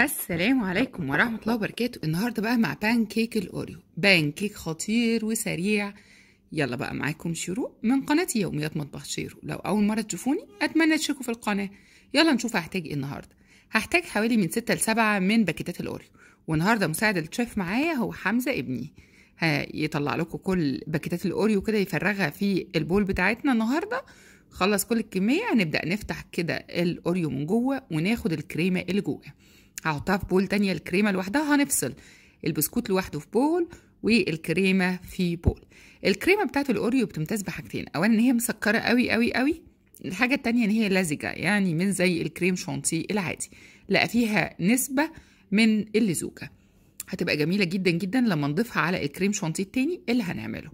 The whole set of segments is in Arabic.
السلام عليكم ورحمة الله وبركاته النهاردة بقى مع بان كيك الأوريو بان كيك خطير وسريع يلا بقى معاكم شيرو من قناتي يوميات مطبخ شيرو لو أول مرة تشوفوني أتمنى تشتركوا في القناة يلا نشوف هحتاج إيه النهاردة هحتاج حوالي من ستة لسبعة من باكيتات الأوريو والنهاردة مساعد الشيف معايا هو حمزة ابني هيطلع لكم كل باكيتات الأوريو كده يفرغها في البول بتاعتنا النهاردة خلص كل الكمية هنبدأ نفتح كده الأوريو من جوه وناخد الكريمة اللي جوه هحطها في بول تانية الكريمة لوحدها هنفصل البسكوت لوحده في بول والكريمة في بول الكريمة بتاعت الأوريو بتمتاز بحاجتين أولا إن هي مسكرة قوي قوي قوي الحاجة التانية إن هي لزجة يعني من زي الكريم شانتيه العادي لقى فيها نسبة من اللزوجة هتبقى جميلة جدا جدا لما نضيفها على الكريم شانتيه التاني اللي هنعمله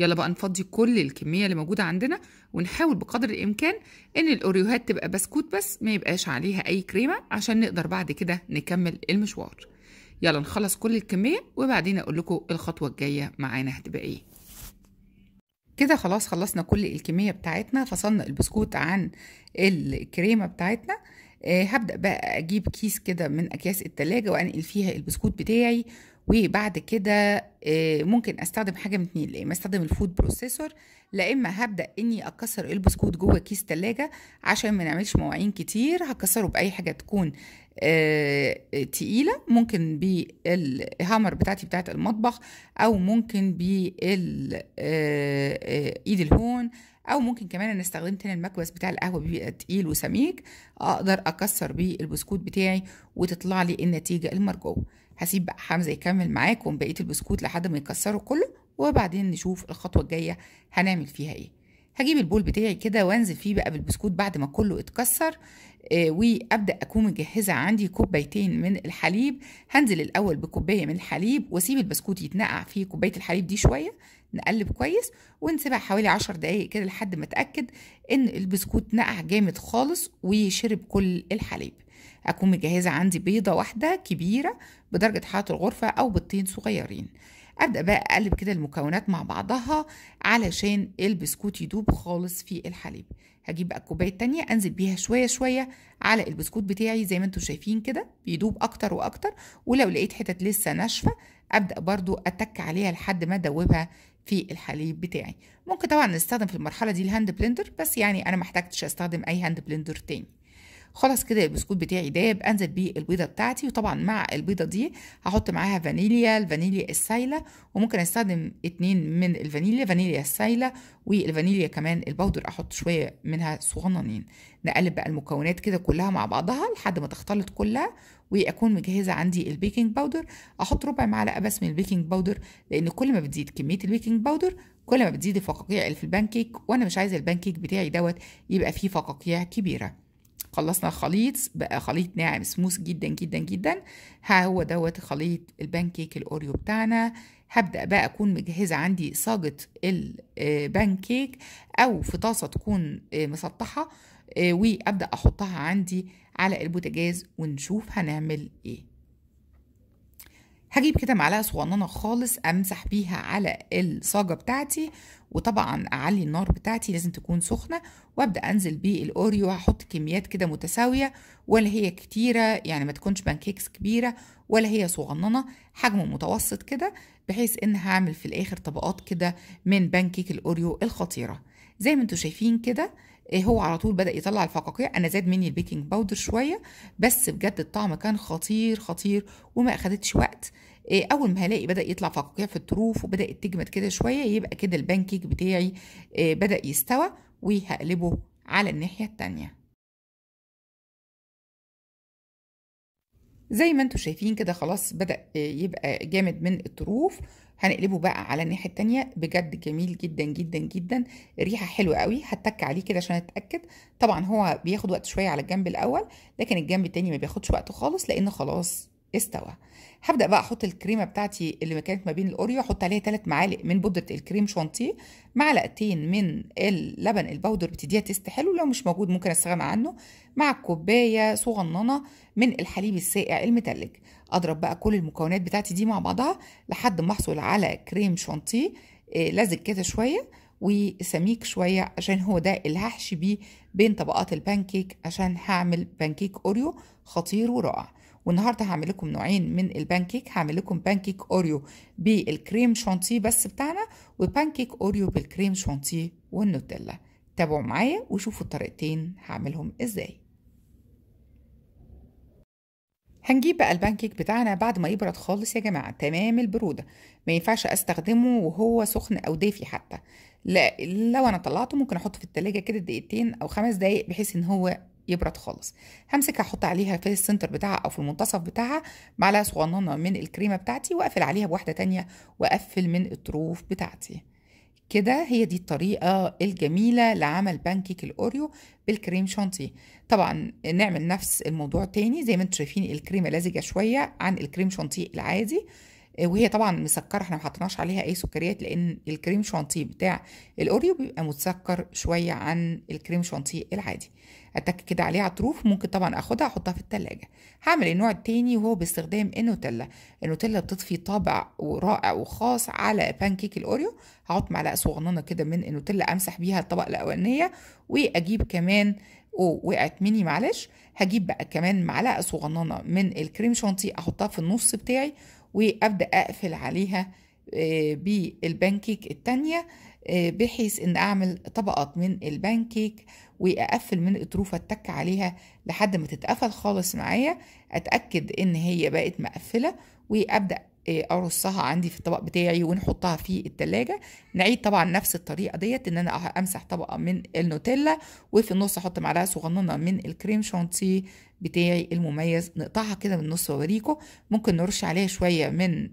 يلا بقى نفضي كل الكمية اللي موجودة عندنا ونحاول بقدر الإمكان إن الأوريوهات تبقى بسكوت بس ما يبقاش عليها أي كريمة عشان نقدر بعد كده نكمل المشوار يلا نخلص كل الكمية وبعدين أقول لكم الخطوة الجاية معانا هتبقى إيه كده خلاص خلصنا كل الكمية بتاعتنا فصلنا البسكوت عن الكريمة بتاعتنا آه، هبدأ بقى أجيب كيس كده من أكياس التلاجة وأنقل فيها البسكوت بتاعي وبعد كده آه، ممكن استخدم حاجه من اتنين يا اما استخدم الفود بروسيسور لا اما هبدا اني اكسر البسكوت جوه كيس تلاجة عشان ما نعملش مواعين كتير هكسره باي حاجه تكون آه، تقيله ممكن بالهامر بتاعتي بتاعت المطبخ او ممكن بال آه، ايد الهون او ممكن كمان انا استخدمت هنا المكبس بتاع القهوه بيبقى تقيل وسميك اقدر اكسر بيه البسكوت بتاعي وتطلع لي النتيجه المرجوه هسيب بقى حمزة يكمل معاكم بقية البسكوت لحد ما يكسره كله وبعدين نشوف الخطوة الجاية هنعمل فيها ايه هجيب البول بتاعي كده وانزل فيه بقى بالبسكوت بعد ما كله اتكسر آه وابدا اكون مجهزه عندي كوبايتين من الحليب هنزل الاول بكوبايه من الحليب واسيب البسكوت يتنقع في كوبايه الحليب دي شويه نقلب كويس ونسيبها حوالي 10 دقايق كده لحد ما اتاكد ان البسكوت نقع جامد خالص وشرب كل الحليب أكون مجهزة عندي بيضة واحدة كبيرة بدرجة حرارة الغرفة أو بيضتين صغيرين أبدأ بقى أقلب كده المكونات مع بعضها علشان البسكوت يدوب خالص في الحليب هجيب بقى الكوباية التانية أنزل بيها شوية شوية على البسكوت بتاعي زي ما انتم شايفين كده بيدوب أكتر وأكتر ولو لقيت حتت لسه ناشفة أبدأ برضو أتك عليها لحد ما أدوبها في الحليب بتاعي ممكن طبعا نستخدم في المرحلة دي الهاند بلندر بس يعني أنا محتاجتش أستخدم أي هاند بلندر تاني خلاص كده البسكوت بتاعي داب انزل بيه البيضه بتاعتي وطبعا مع البيضه دي هحط معاها فانيليا الفانيليا السايله وممكن استخدم اتنين من الفانيليا فانيليا السايله والفانيليا كمان البودر احط شويه منها صغننين نقلب بقى المكونات كده كلها مع بعضها لحد ما تختلط كلها واكون مجهزه عندي البيكنج باودر احط ربع معلقه بس من البيكنج باودر لان كل ما بتزيد كميه البيكنج باودر كل ما بتزيد الفقاقيع اللي في البانكيك وانا مش عايزه البانكيك بتاعي دوت يبقى فيه فقاقيع كبيره خلصنا الخليط بقى خليط ناعم سموث جدا جدا جدا ها هو دوت خليط البان كيك الاوريو بتاعنا هبدأ بقى أكون مجهزة عندي صاجة البان آه، كيك أو في طاسة تكون آه، مسطحة آه، وأبدأ أحطها عندي على البوتاجاز ونشوف هنعمل إيه هجيب كده معلقه صغننه خالص امسح بيها على الصاجه بتاعتي وطبعا اعلي النار بتاعتي لازم تكون سخنه وابدا انزل بالاوريو هحط كميات كده متساويه ولا هي كتيره يعني ما تكونش بانكيكس كبيره ولا هي صغننه حجم متوسط كده بحيث ان هعمل في الاخر طبقات كده من بانكيك الاوريو الخطيره زي ما انتم شايفين كده آه، هو على طول بدا يطلع الفقاقيع انا زاد مني البيكنج باودر شويه بس بجد الطعم كان خطير خطير وما اخدتش وقت آه، اول ما هلاقي بدا يطلع فقاقيع في الطروف وبدات تجمد كده شويه يبقى كده البانكيك بتاعي آه، بدا يستوى وهقلبه على الناحيه التانيه زي ما انتم شايفين كده خلاص بدأ يبقى جامد من الطروف هنقلبه بقى على الناحية التانية بجد جميل جدا جدا جدا ريحة حلوة قوي هتك عليه كده عشان اتأكد طبعا هو بياخد وقت شوية على الجنب الأول لكن الجنب التاني ما بياخدش وقت خالص لأن خلاص استوى هبدا بقى احط الكريمه بتاعتي اللي كانت ما بين الاوريو احط عليها ثلاث معالق من بودره الكريم شانتي معلقتين من اللبن البودر بتديها تيست حلو لو مش موجود ممكن استغنى عنه مع كوبايه صغننه من الحليب الساقع المتلج اضرب بقى كل المكونات بتاعتي دي مع بعضها لحد ما احصل على كريم شانتي آه، لزج كده شويه وسميك شوية عشان هو ده اللي هحشي بيه بين طبقات البانكيك عشان هعمل بانكيك اوريو خطير ورائع والنهارده هعمل لكم نوعين من البان كيك هعمل لكم بان كيك اوريو بالكريم شانتيه بس بتاعنا وبان كيك اوريو بالكريم شانتيه والنوتيلا تابعوا معايا وشوفوا الطريقتين هعملهم ازاي هنجيب بقى البان كيك بتاعنا بعد ما يبرد خالص يا جماعه تمام البروده ما ينفعش استخدمه وهو سخن او دافي حتى لا لو انا طلعته ممكن احطه في التلاجة كده دقيقتين او خمس دقايق بحيث ان هو يبرد خالص همسك احط عليها في السنتر بتاعها او في المنتصف بتاعها معلقه صغننه من الكريمه بتاعتي واقفل عليها بواحده تانية واقفل من الطروف بتاعتي كده هي دي الطريقة الجميلة لعمل بانكيك الأوريو بالكريم شانتيه طبعا نعمل نفس الموضوع تاني زي ما انتم شايفين الكريمة لزجة شوية عن الكريم شانتيه العادي وهي طبعا مسكره احنا ما حطيناش عليها اي سكريات لان الكريم شانتيه بتاع الاوريو بيبقى متسكر شويه عن الكريم شانتيه العادي اتك كده عليها عطروف ممكن طبعا اخدها احطها في التلاجة هعمل النوع التاني وهو باستخدام النوتيلا النوتيلا بتضفي طابع رائع وخاص على بانكيك الاوريو هحط معلقه صغننه كده من النوتيلا امسح بيها الطبقه الاولانيه واجيب كمان او وقعت مني معلش هجيب بقى كمان معلقه صغننه من الكريم شانتيه احطها في النص بتاعي وابدا اقفل عليها آه، بالبانكيك التانية آه، بحيث ان اعمل طبقات من البانكيك واقفل من الاطروفة اتك عليها لحد ما تتقفل خالص معايا اتاكد ان هي بقت مقفله وابدا آه، ارصها عندي في الطبق بتاعي ونحطها في التلاجة نعيد طبعا نفس الطريقه ديت ان انا امسح طبقه من النوتيلا وفي النص احط معلقه صغننه من الكريم شانتيه بتاعي المميز نقطعها كده من النص واوريكم ممكن نرش عليها شويه من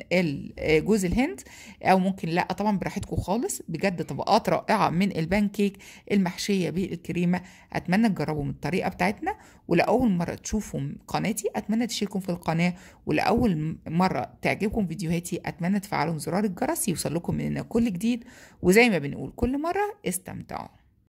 آه، جوز الهند او ممكن لا طبعا براحتكم خالص بجد طبقات رائعه من البان كيك المحشيه بالكريمه اتمنى تجربوا من الطريقه بتاعتنا ولاول مره تشوفوا قناتي اتمنى تشتركوا في القناه ولاول مره تعجبكم فيديوهاتي اتمنى تفعلوا زرار الجرس يوصل لكم مننا كل جديد وزي ما بنقول كل مره استمتعوا